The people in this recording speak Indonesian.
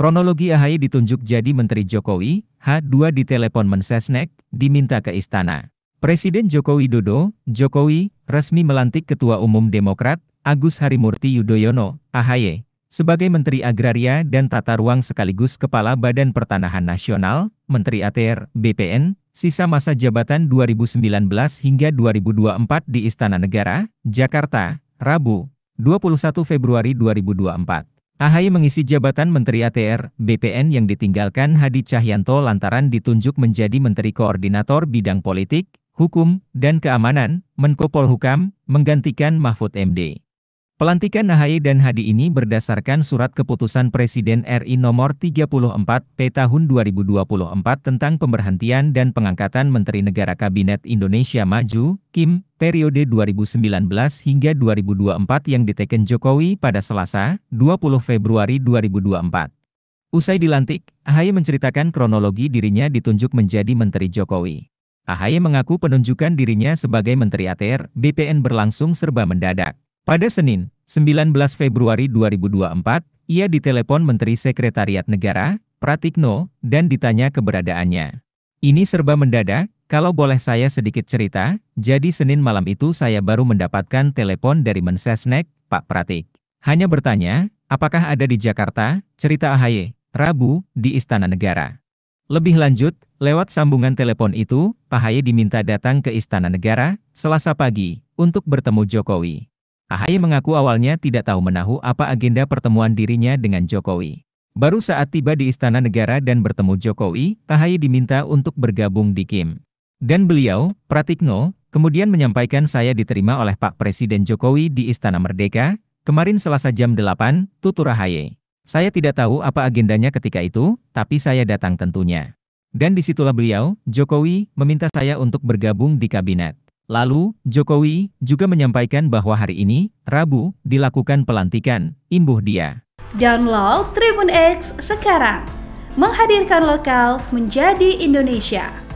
Kronologi Ahaye ditunjuk jadi Menteri Jokowi, H2 telepon Mensesnek, diminta ke istana. Presiden Jokowi Dodo, Jokowi, resmi melantik Ketua Umum Demokrat, Agus Harimurti Yudhoyono, AHY, sebagai Menteri Agraria dan Tata Ruang sekaligus Kepala Badan Pertanahan Nasional, Menteri ATR, BPN, sisa masa jabatan 2019 hingga 2024 di Istana Negara, Jakarta, Rabu, 21 Februari 2024. AHY mengisi jabatan Menteri ATR, BPN yang ditinggalkan Hadi Cahyanto lantaran ditunjuk menjadi Menteri Koordinator Bidang Politik, Hukum, dan Keamanan, Menko Polhukam, menggantikan Mahfud MD. Pelantikan Ahaye dan Hadi ini berdasarkan surat keputusan Presiden RI nomor 34 P tahun 2024 tentang pemberhentian dan pengangkatan Menteri Negara Kabinet Indonesia Maju, Kim, periode 2019 hingga 2024 yang diteken Jokowi pada Selasa, 20 Februari 2024. Usai dilantik, Ahaye menceritakan kronologi dirinya ditunjuk menjadi Menteri Jokowi. Ahaye mengaku penunjukan dirinya sebagai Menteri ATR, BPN berlangsung serba mendadak. Pada Senin, 19 Februari 2024, ia ditelepon Menteri Sekretariat Negara, Pratikno, dan ditanya keberadaannya. Ini serba mendadak, kalau boleh saya sedikit cerita, jadi Senin malam itu saya baru mendapatkan telepon dari Mensesnek, Pak Pratik. Hanya bertanya, apakah ada di Jakarta, cerita AHY, Rabu, di Istana Negara. Lebih lanjut, lewat sambungan telepon itu, Pak Haye diminta datang ke Istana Negara, Selasa pagi, untuk bertemu Jokowi. AHY mengaku awalnya tidak tahu menahu apa agenda pertemuan dirinya dengan Jokowi. Baru saat tiba di Istana Negara dan bertemu Jokowi, AHY diminta untuk bergabung di Kim. Dan beliau, Pratikno, kemudian menyampaikan saya diterima oleh Pak Presiden Jokowi di Istana Merdeka, kemarin Selasa jam 8, tutur AHY. Saya tidak tahu apa agendanya ketika itu, tapi saya datang tentunya. Dan disitulah beliau, Jokowi, meminta saya untuk bergabung di kabinet. Lalu, Jokowi juga menyampaikan bahwa hari ini, Rabu, dilakukan pelantikan, imbuh dia. Download Tribun X sekarang, menghadirkan lokal menjadi Indonesia.